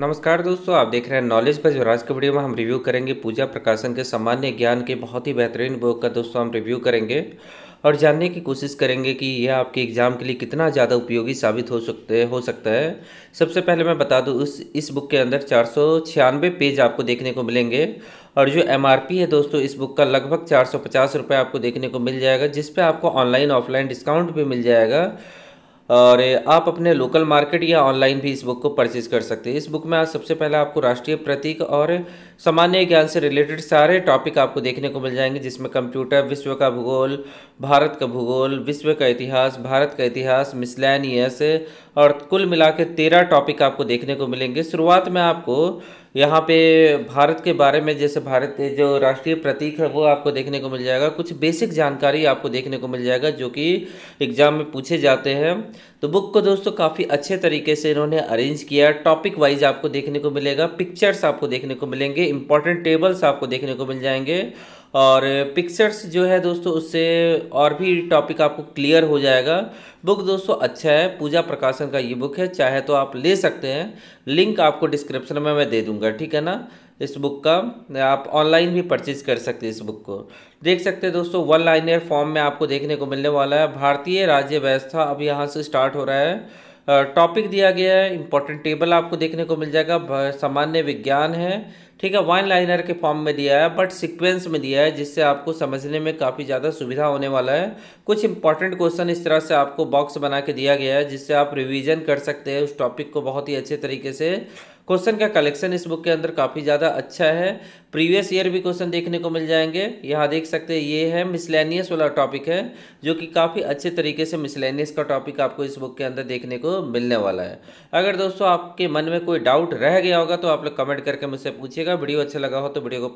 नमस्कार दोस्तों आप देख रहे हैं नॉलेज बज और आज के वीडियो में हम रिव्यू करेंगे पूजा प्रकाशन के सामान्य ज्ञान के बहुत ही बेहतरीन बुक का दोस्तों हम रिव्यू करेंगे और जानने की कोशिश करेंगे कि यह आपके एग्ज़ाम के लिए कितना ज़्यादा उपयोगी साबित हो सकते हो सकता है सबसे पहले मैं बता दूँ उस इस बुक के अंदर चार पेज आपको देखने को मिलेंगे और जो एम है दोस्तों इस बुक का लगभग चार सौ आपको देखने को मिल जाएगा जिस पर आपको ऑनलाइन ऑफलाइन डिस्काउंट भी मिल जाएगा और आप अपने लोकल मार्केट या ऑनलाइन भी इस बुक को परचेज कर सकते हैं इस बुक में आज सबसे पहले आपको राष्ट्रीय प्रतीक और सामान्य ज्ञान से रिलेटेड सारे टॉपिक आपको देखने को मिल जाएंगे जिसमें कंप्यूटर विश्व का भूगोल भारत का भूगोल विश्व का इतिहास भारत का इतिहास मिसलैनियस और कुल मिला के तेरह टॉपिक आपको देखने को मिलेंगे शुरुआत में आपको यहाँ पे भारत के बारे में जैसे भारत जो राष्ट्रीय प्रतीक है वो आपको देखने को मिल जाएगा कुछ बेसिक जानकारी आपको देखने को मिल जाएगा जो कि एग्ज़ाम में पूछे जाते हैं तो बुक को दोस्तों काफ़ी अच्छे तरीके से इन्होंने अरेंज किया टॉपिक वाइज आपको देखने को मिलेगा पिक्चर्स आपको देखने को मिलेंगे इंपॉर्टेंट टेबल्स आपको देखने को मिल जाएंगे और पिक्चर्स जो है दोस्तों उससे और भी टॉपिक आपको क्लियर हो जाएगा बुक दोस्तों अच्छा है पूजा प्रकाशन का ये बुक है चाहे तो आप ले सकते हैं लिंक आपको डिस्क्रिप्शन में मैं दे दूंगा ठीक है ना इस बुक का आप ऑनलाइन भी परचेज कर सकते हैं इस बुक को देख सकते हैं दोस्तों वन लाइनर फॉर्म में आपको देखने को मिलने वाला है भारतीय राज्य व्यवस्था अब यहाँ से स्टार्ट हो रहा है टॉपिक दिया गया है इम्पोर्टेंट टेबल आपको देखने को मिल जाएगा सामान्य विज्ञान है ठीक है वन लाइनर के फॉर्म में दिया है बट सिक्वेंस में दिया है जिससे आपको समझने में काफ़ी ज़्यादा सुविधा होने वाला है कुछ इंपॉर्टेंट क्वेश्चन इस तरह से आपको बॉक्स बना के दिया गया है जिससे आप रिविजन कर सकते हैं उस टॉपिक को बहुत ही अच्छे तरीके से क्वेश्चन का कलेक्शन इस बुक के अंदर काफ़ी ज़्यादा अच्छा है प्रीवियस ईयर भी क्वेश्चन देखने को मिल जाएंगे यहाँ देख सकते हैं ये है मिसलेनियस वाला टॉपिक है जो कि काफ़ी अच्छे तरीके से मिसलेनियस का टॉपिक आपको इस बुक के अंदर देखने को मिलने वाला है अगर दोस्तों आपके मन में कोई डाउट रह गया होगा तो आप लोग कमेंट करके मुझसे पूछिएगा कीजिएगा वीडियो अच्छा लगा हो तो वीडियो को